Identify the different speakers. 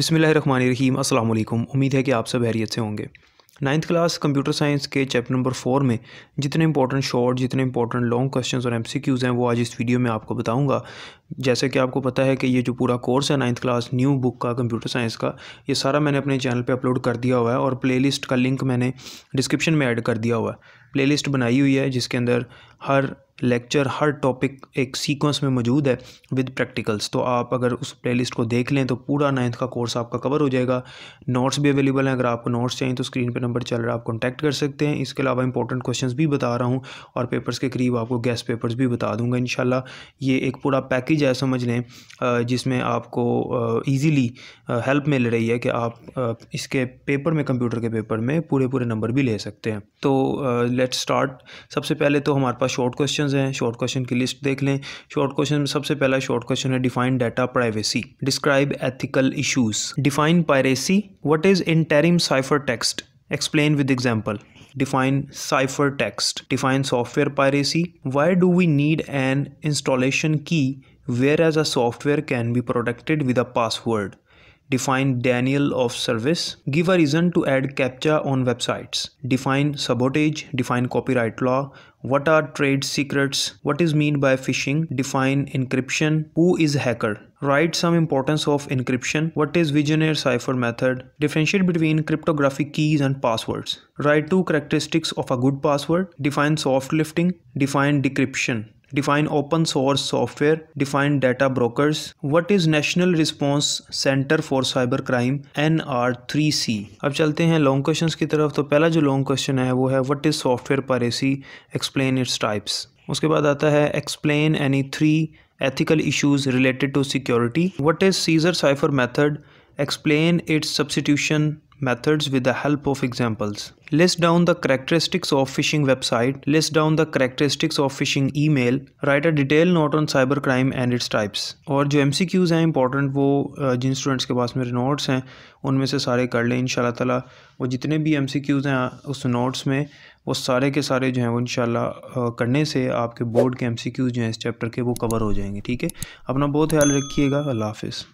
Speaker 1: बिसमीम अल्लाम उम्मीद है कि आप सब हैरियत से होंगे नाइन्थ क्लास कंप्यूटर साइंस के चैप्टर नंबर फोर में जितने इंपॉर्टेंट शॉर्ट जितने इंपॉर्टेंट लॉन्ग क्वेश्चंस और एमसीक्यूज़ हैं वो आज इस वीडियो में आपको बताऊंगा जैसे कि आपको पता है कि ये जो पूरा कोर्स है नाइन्थ क्लास न्यू बुक का कंप्यूटर साइंस का ये सारा मैंने अपने चैनल पर अपलोड कर दिया हुआ है और प्ले का लिंक मैंने डिस्क्रिप्शन में ऐड कर दिया हुआ है प्ले बनाई हुई है जिसके अंदर हर लेक्चर हर टॉपिक एक सीक्वेंस में मौजूद है विद प्रैक्टिकल्स तो आप अगर उस प्लेलिस्ट को देख लें तो पूरा नाइन्थ का कोर्स आपका कवर हो जाएगा नोट्स भी अवेलेबल हैं अगर आपको नोट्स चाहिए तो स्क्रीन पर नंबर चल रहा है आप कॉन्टैक्ट कर सकते हैं इसके अलावा इंपॉर्टेंट क्वेश्चन भी बता रहा हूँ और पेपर्स के करीब आपको गैस पेपर्स भी बता दूँगा इन ये एक पूरा पैकेज है समझ लें जिसमें आपको ईजीली हेल्प मिल रही है कि आप इसके पेपर में कंप्यूटर के पेपर में पूरे पूरे नंबर भी ले सकते हैं तो लेट्स स्टार्ट सबसे पहले तो हमारे पास शॉर्ट क्वेश्चन क्वेश्चंस हैं शॉर्ट क्वेश्चन की लिस्ट देख लें शॉर्ट क्वेश्चन में सबसे पहला शॉर्ट क्वेश्चन है define data privacy describe ethical issues define piracy what is interim cipher text explain with example define ciphertext define software piracy why do we need an installation key whereas a software can be protected with a password Define denial of service. Give a reason to add CAPTCHA on websites. Define sabotage. Define copyright law. What are trade secrets? What is mean by phishing? Define encryption. Who is hacker? Write some importance of encryption. What is visionary cipher method? Differentiate between cryptographic keys and passwords. Write two characteristics of a good password. Define soft lifting. Define decryption. define open source software, define data brokers, what is National Response Center for Cyber Crime NR3C. अब चलते हैं long questions की तरफ तो पहला जो long question है वो है what is software piracy explain its types उसके बाद आता है explain any three ethical issues related to security what is caesar cipher method explain its substitution methods with the help of examples. List down the characteristics of phishing website, list down the characteristics of phishing email, write a detailed note on cybercrime and its types. और जो M C Qs हैं important वो जिन students के पास मेरे notes हैं उनमें से सारे कर लें इन ताला वो जितने भी एम सी क्यूज़ हैं उस नोट्स में वो सारे के सारे जो हैं वो इन करने से आपके बोर्ड के एम सी क्यूज़ जो हैं इस चैप्टर के वो कवर हो जाएंगे ठीक है अपना बहुत ख्याल रखिएगा अल्लाह हाफिज़